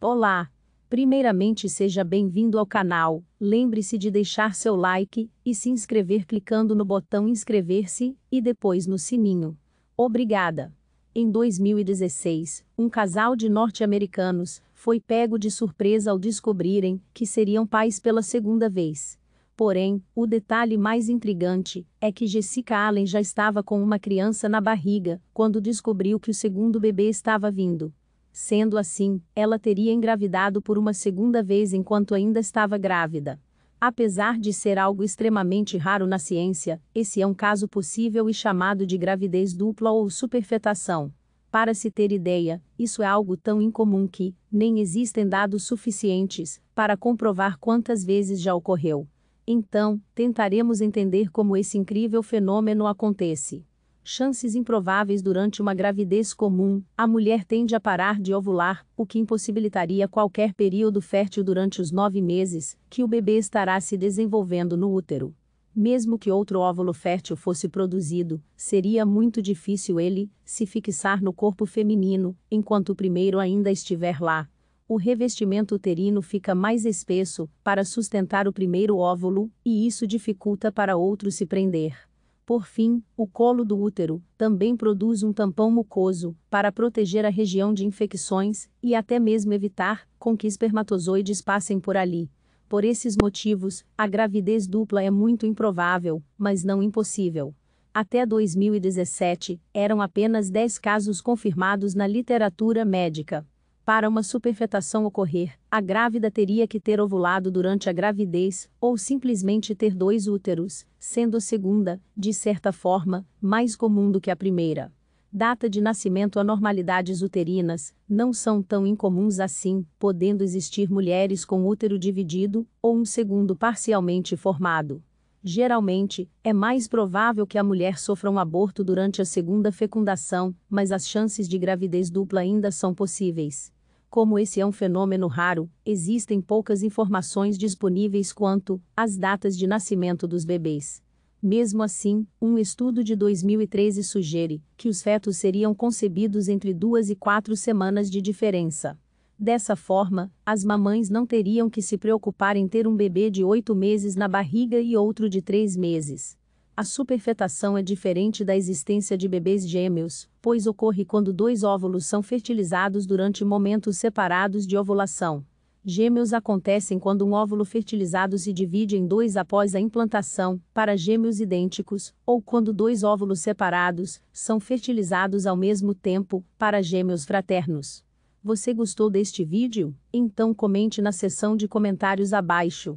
Olá! Primeiramente seja bem-vindo ao canal, lembre-se de deixar seu like e se inscrever clicando no botão inscrever-se e depois no sininho. Obrigada! Em 2016, um casal de norte-americanos foi pego de surpresa ao descobrirem que seriam pais pela segunda vez. Porém, o detalhe mais intrigante é que Jessica Allen já estava com uma criança na barriga quando descobriu que o segundo bebê estava vindo. Sendo assim, ela teria engravidado por uma segunda vez enquanto ainda estava grávida. Apesar de ser algo extremamente raro na ciência, esse é um caso possível e chamado de gravidez dupla ou superfetação. Para se ter ideia, isso é algo tão incomum que nem existem dados suficientes para comprovar quantas vezes já ocorreu. Então, tentaremos entender como esse incrível fenômeno acontece chances improváveis durante uma gravidez comum, a mulher tende a parar de ovular, o que impossibilitaria qualquer período fértil durante os nove meses que o bebê estará se desenvolvendo no útero. Mesmo que outro óvulo fértil fosse produzido, seria muito difícil ele se fixar no corpo feminino, enquanto o primeiro ainda estiver lá. O revestimento uterino fica mais espesso para sustentar o primeiro óvulo, e isso dificulta para outro se prender por fim, o colo do útero também produz um tampão mucoso para proteger a região de infecções e até mesmo evitar com que espermatozoides passem por ali. Por esses motivos, a gravidez dupla é muito improvável, mas não impossível. Até 2017, eram apenas 10 casos confirmados na literatura médica. Para uma superfetação ocorrer, a grávida teria que ter ovulado durante a gravidez, ou simplesmente ter dois úteros, sendo a segunda, de certa forma, mais comum do que a primeira. Data de nascimento anormalidades uterinas não são tão incomuns assim, podendo existir mulheres com útero dividido ou um segundo parcialmente formado. Geralmente, é mais provável que a mulher sofra um aborto durante a segunda fecundação, mas as chances de gravidez dupla ainda são possíveis. Como esse é um fenômeno raro, existem poucas informações disponíveis quanto às datas de nascimento dos bebês. Mesmo assim, um estudo de 2013 sugere que os fetos seriam concebidos entre duas e quatro semanas de diferença. Dessa forma, as mamães não teriam que se preocupar em ter um bebê de oito meses na barriga e outro de três meses. A superfetação é diferente da existência de bebês gêmeos, pois ocorre quando dois óvulos são fertilizados durante momentos separados de ovulação. Gêmeos acontecem quando um óvulo fertilizado se divide em dois após a implantação, para gêmeos idênticos, ou quando dois óvulos separados são fertilizados ao mesmo tempo, para gêmeos fraternos. Você gostou deste vídeo? Então comente na seção de comentários abaixo.